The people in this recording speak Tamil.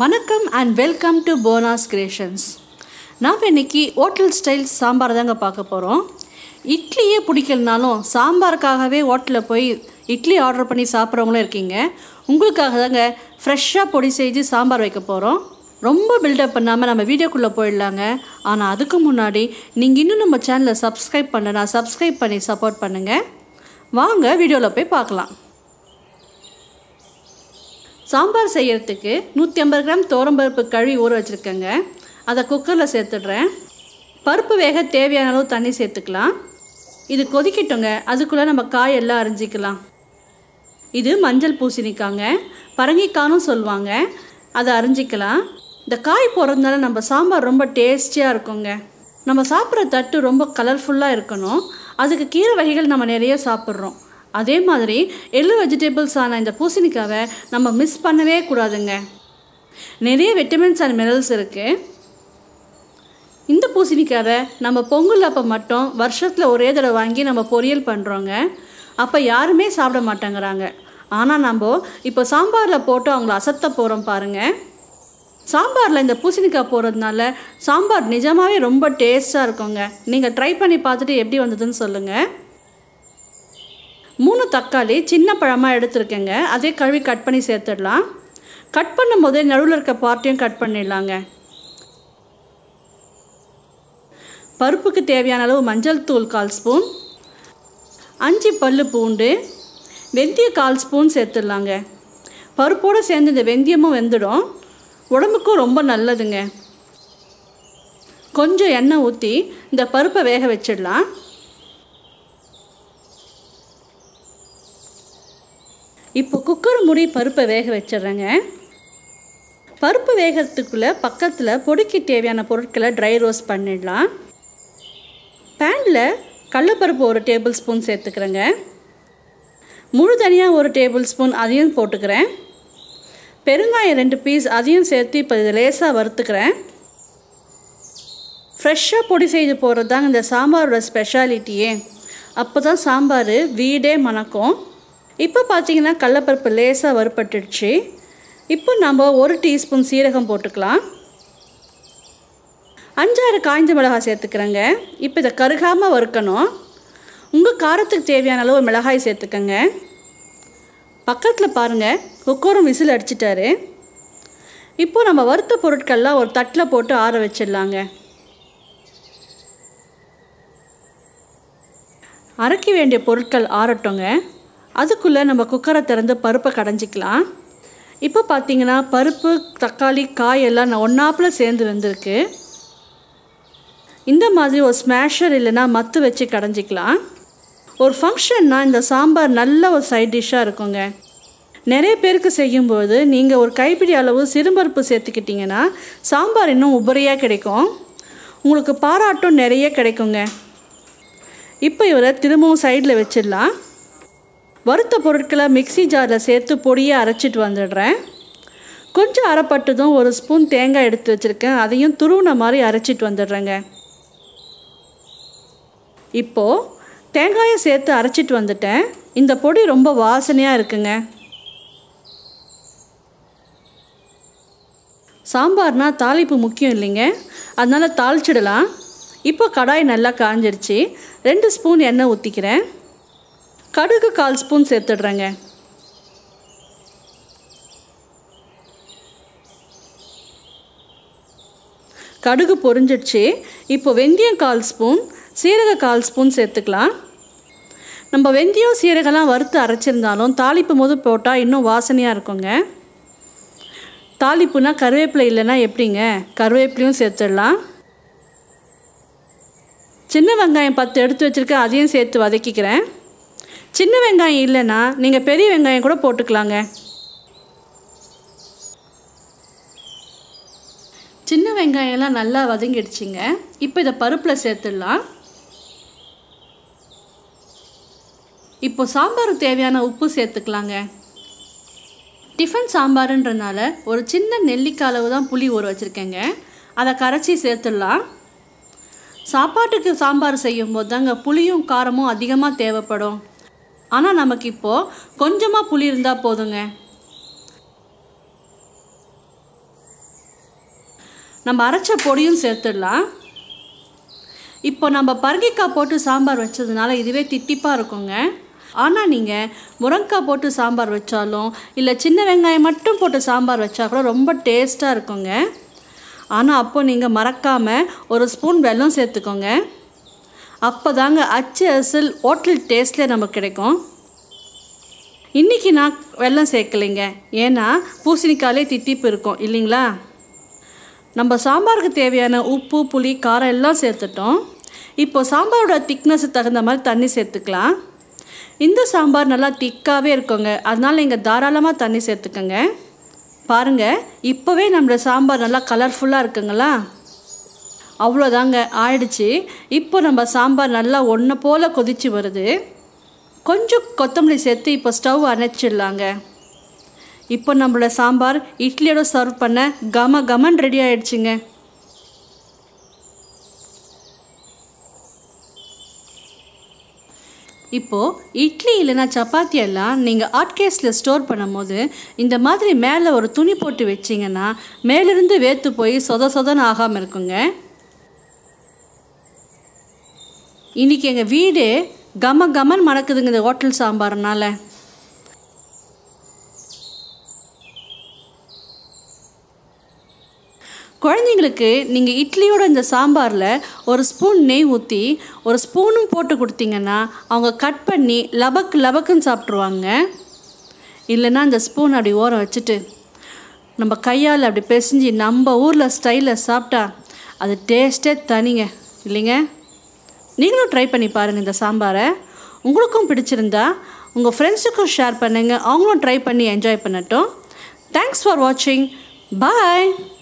வணக்கம் and welcome to Bonus Creations நாம் இன்றைக்கி ஹோட்டல் ஸ்டைல் சாம்பார் தாங்க பார்க்க போகிறோம் இட்லியே பிடிக்கலனாலும் சாம்பாருக்காகவே ஹோட்டலில் போய் இட்லி ஆர்டர் பண்ணி சாப்பிட்றவங்களும் இருக்கீங்க உங்களுக்காக தாங்க ஃப்ரெஷ்ஷாக பொடி செஞ்சு சாம்பார் வைக்க போகிறோம் ரொம்ப பில்டப் பண்ணாமல் நம்ம வீடியோக்குள்ளே போயிடலாங்க ஆனால் அதுக்கு முன்னாடி நீங்கள் இன்னும் நம்ம சேனலை சப்ஸ்கிரைப் பண்ணனா சப்ஸ்கிரைப் பண்ணி சப்போர்ட் பண்ணுங்கள் வாங்க வீடியோவில் போய் பார்க்கலாம் சாம்பார் செய்கிறதுக்கு நூற்றி ஐம்பது கிராம் தோரம்பருப்பு கழுவி ஊற வச்சுருக்கேங்க அதை குக்கரில் சேர்த்துடுறேன் பருப்பு வேக தேவையான அளவு தண்ணி சேர்த்துக்கலாம் இது கொதிக்கட்டுங்க அதுக்குள்ளே நம்ம காயெல்லாம் அரிஞ்சிக்கலாம் இது மஞ்சள் பூசணிக்காங்க பரங்கிக்கானும் சொல்லுவாங்க அதை அரிஞ்சிக்கலாம் இந்த காய் போடுறதுனால நம்ம சாம்பார் ரொம்ப டேஸ்டியாக இருக்குங்க நம்ம சாப்பிட்ற தட்டு ரொம்ப கலர்ஃபுல்லாக இருக்கணும் அதுக்கு கீரை வகைகள் நம்ம நிறைய சாப்பிட்றோம் அதே மாதிரி எள்ளு வெஜிடபிள்ஸான இந்த பூசணிக்காவை நம்ம மிஸ் பண்ணவே கூடாதுங்க நிறைய விட்டமின்ஸ் அண்ட் மினரல்ஸ் இருக்குது இந்த பூசணிக்காவை நம்ம பொங்கல் அப்போ மட்டும் வருஷத்தில் ஒரே தடவை வாங்கி நம்ம பொரியல் பண்ணுறோங்க அப்போ யாருமே சாப்பிட மாட்டேங்கிறாங்க ஆனால் நம்ம இப்போ சாம்பாரில் போட்டு அவங்கள அசத்த போகிறோம் பாருங்கள் சாம்பாரில் இந்த பூசணிக்காய் போடுறதுனால சாம்பார் நிஜமாகவே ரொம்ப டேஸ்ட்டாக இருக்குங்க நீங்கள் ட்ரை பண்ணி பார்த்துட்டு எப்படி வந்ததுன்னு சொல்லுங்கள் மூணு தக்காளி சின்ன பழமாக எடுத்துருக்கேங்க அதே கழுவி கட் பண்ணி சேர்த்துடலாம் கட் பண்ணும் போதே நடுவில் இருக்க பார்ட்டையும் கட் பண்ணிடலாங்க பருப்புக்கு தேவையான அளவு மஞ்சள் தூள் கால் ஸ்பூன் அஞ்சு பல்லு பூண்டு வெந்திய கால் ஸ்பூன் சேர்த்துடலாங்க பருப்போடு சேர்ந்து இந்த வெந்தயமும் வெந்துடும் உடம்புக்கும் ரொம்ப நல்லதுங்க கொஞ்சம் எண்ணெய் ஊற்றி இந்த பருப்பை வேக வச்சிடலாம் முடி பருப்பை வேக வச்சிடுறேங்க பருப்பு வேகிறதுக்குள்ளே பக்கத்தில் பொடிக்க தேவையான பொருட்களை ட்ரை ரோஸ்ட் பண்ணிடலாம் பேனில் கடலப்பருப்பு ஒரு டேபிள் ஸ்பூன் சேர்த்துக்கிறேங்க முழு தனியாக ஒரு டேபிள் ஸ்பூன் அதையும் போட்டுக்கிறேன் பெருங்காயம் ரெண்டு பீஸ் அதையும் சேர்த்து இப்போ இதை லேசாக வறுத்துக்கிறேன் ஃப்ரெஷ்ஷாக பொடி செய்து போகிறது தாங்க இந்த சாம்பாரோட ஸ்பெஷாலிட்டியே அப்போ தான் சாம்பார் வீடே மணக்கும் இப்போ பார்த்தீங்கன்னா கடலப்பருப்பு லேசாக வறுப்பட்டுடுச்சு இப்போ நம்ம ஒரு டீஸ்பூன் சீரகம் போட்டுக்கலாம் அஞ்சாறு காய்ஞ்ச மிளகாய் சேர்த்துக்கிறேங்க இப்போ இதை கருகாமல் வறுக்கணும் உங்கள் காரத்துக்கு தேவையான அளவு மிளகாய் சேர்த்துக்கங்க பக்கத்தில் பாருங்கள் குக்கரும் விசில் அடிச்சிட்டாரு இப்போ நம்ம வறுத்த பொருட்கள்லாம் ஒரு தட்டில் போட்டு ஆற வச்சிடலாங்க அரைக்க வேண்டிய பொருட்கள் ஆறட்டுங்க அதுக்குள்ளே நம்ம குக்கரை திறந்து பருப்பை கடைஞ்சிக்கலாம் இப்போ பார்த்திங்கன்னா பருப்பு தக்காளி காயெல்லாம் நான் ஒன்றாப்பில் சேர்ந்து வந்திருக்கு இந்த மாதிரி ஒரு ஸ்மேஷர் இல்லைன்னா மத்து வச்சு கடைஞ்சிக்கலாம் ஒரு ஃபங்க்ஷன்னா இந்த சாம்பார் நல்ல ஒரு சைட் டிஷ்ஷாக இருக்குங்க நிறைய பேருக்கு செய்யும்போது நீங்கள் ஒரு கைப்பிடி அளவு சிறுபருப்பு சேர்த்துக்கிட்டிங்கன்னா சாம்பார் இன்னும் உபரியாக கிடைக்கும் உங்களுக்கு பாராட்டும் நிறைய கிடைக்குங்க இப்போ இவரை திரும்பவும் சைடில் வச்சிடலாம் வறுத்த பொருட்களை மிக்சி ஜாரில் சேர்த்து பொடியை அரைச்சிட்டு வந்துடுறேன் கொஞ்சம் அரைப்பட்டதும் ஒரு ஸ்பூன் தேங்காய் எடுத்து வச்சுருக்கேன் அதையும் துருவின மாதிரி அரைச்சிட்டு வந்துடுறேங்க இப்போது தேங்காயை சேர்த்து அரைச்சிட்டு வந்துட்டேன் இந்த பொடி ரொம்ப வாசனையாக இருக்குங்க சாம்பார்னால் தாளிப்பு முக்கியம் இல்லைங்க அதனால் தாளிச்சிடலாம் இப்போ கடாய் நல்லா காஞ்சிருச்சு ரெண்டு ஸ்பூன் எண்ணெய் ஊற்றிக்கிறேன் கடுகு கால் ஸ்பூன் சேர்த்துடுறேங்க கடுகு பொறிஞ்சிடுச்சு இப்போ வெந்தயம் கால் ஸ்பூன் சீரக கால் ஸ்பூன் சேர்த்துக்கலாம் நம்ம வெந்தயம் சீரகெல்லாம் வறுத்து அரைச்சிருந்தாலும் தாளிப்பு போது போட்டால் இன்னும் வாசனையாக இருக்குங்க தாளிப்புனா கருவேப்பிலை இல்லைன்னா எப்படிங்க கருவேப்பிலையும் சேர்த்துடலாம் சின்ன வெங்காயம் பத்து எடுத்து வச்சுருக்கேன் அதையும் சேர்த்து வதக்கிக்கிறேன் சின்ன வெங்காயம் இல்லைன்னா நீங்கள் பெரிய வெங்காயம் கூட போட்டுக்கலாங்க சின்ன வெங்காயம்லாம் நல்லா வதங்கிடுச்சிங்க இப்போ இதை பருப்பில் சேர்த்துடலாம் இப்போ சாம்பார் தேவையான உப்பு சேர்த்துக்கலாங்க டிஃபன் சாம்பாருன்றனால ஒரு சின்ன நெல்லிக்காய் அளவு தான் புளி ஊற வச்சுருக்கேங்க அதை கரைச்சி சேர்த்துடலாம் சாப்பாட்டுக்கு சாம்பார் செய்யும் போது தாங்க புளியும் காரமும் அதிகமாக தேவைப்படும் ஆனால் நமக்கு இப்போது கொஞ்சமாக புளி இருந்தால் போதுங்க நம்ம அரைச்ச பொடியும் சேர்த்துடலாம் இப்போ நம்ம பருங்கிக்காய் போட்டு சாம்பார் வச்சதுனால இதுவே திட்டிப்பாக இருக்குங்க ஆனால் நீங்கள் முருங்கைக்காய் போட்டு சாம்பார் வச்சாலும் இல்லை சின்ன வெங்காயம் மட்டும் போட்டு சாம்பார் வச்சா கூட ரொம்ப டேஸ்ட்டாக இருக்குங்க ஆனால் அப்போது நீங்கள் மறக்காமல் ஒரு ஸ்பூன் வெல்லம் சேர்த்துக்கோங்க அப்போ தாங்க அச்சு அசல் ஹோட்டல் டேஸ்ட்டில் நமக்கு கிடைக்கும் இன்றைக்கி நான் வெள்ளம் சேர்க்கலைங்க ஏன்னா பூசணிக்காலே தித்திப்பு இருக்கும் இல்லைங்களா நம்ம சாம்பாருக்கு தேவையான உப்பு புளி காரம் எல்லாம் சேர்த்துட்டோம் இப்போ சாம்பாரோட திக்னஸுக்கு தகுந்த மாதிரி தண்ணி சேர்த்துக்கலாம் இந்த சாம்பார் நல்லா திக்காகவே இருக்குங்க அதனால் இங்கே தாராளமாக தண்ணி சேர்த்துக்கோங்க பாருங்கள் இப்போவே நம்மளோட சாம்பார் நல்லா கலர்ஃபுல்லாக இருக்குங்களா அவ்வளோதாங்க ஆயிடுச்சு இப்போ நம்ம சாம்பார் நல்லா ஒன்று போல் கொதித்து வருது கொஞ்சம் கொத்தமல்லி சேர்த்து இப்போ ஸ்டவ் அணைச்சிடலாங்க இப்போ நம்மளோட சாம்பார் இட்லியோட சர்வ் பண்ண கம கமன் ரெடி ஆயிடுச்சுங்க இப்போது இட்லி இல்லைனா சப்பாத்தி எல்லாம் நீங்கள் ஆட்கேஸில் ஸ்டோர் பண்ணும்போது இந்த மாதிரி மேலே ஒரு துணி போட்டு வச்சிங்கன்னா மேலிருந்து வேர்த்து போய் சொத சொதன்னு ஆகாமல் இருக்குங்க இன்றைக்கி எங்கள் வீடு கம கமன் மணக்குதுங்க இந்த ஹோட்டல் சாம்பார்னால் குழந்தைங்களுக்கு நீங்கள் இட்லியோட இந்த சாம்பாரில் ஒரு ஸ்பூன் நெய் ஊற்றி ஒரு ஸ்பூனும் போட்டு கொடுத்தீங்கன்னா அவங்க கட் பண்ணி லபக் லபக்குன்னு சாப்பிட்ருவாங்க இல்லைன்னா அந்த ஸ்பூன் அப்படி ஓரம் வச்சுட்டு நம்ம கையால் அப்படி பெசிஞ்சு நம்ம ஊரில் ஸ்டைலில் சாப்பிட்டா அது டேஸ்ட்டே தனிங்க இல்லைங்க நீங்களும் ட்ரை பண்ணி பாருங்கள் இந்த சாம்பாரை உங்களுக்கும் பிடிச்சிருந்தா உங்கள் ஃப்ரெண்ட்ஸுக்கும் ஷேர் பண்ணுங்கள் அவங்களும் ட்ரை பண்ணி என்ஜாய் பண்ணட்டும் தேங்க்ஸ் ஃபார் வாட்சிங் பாய்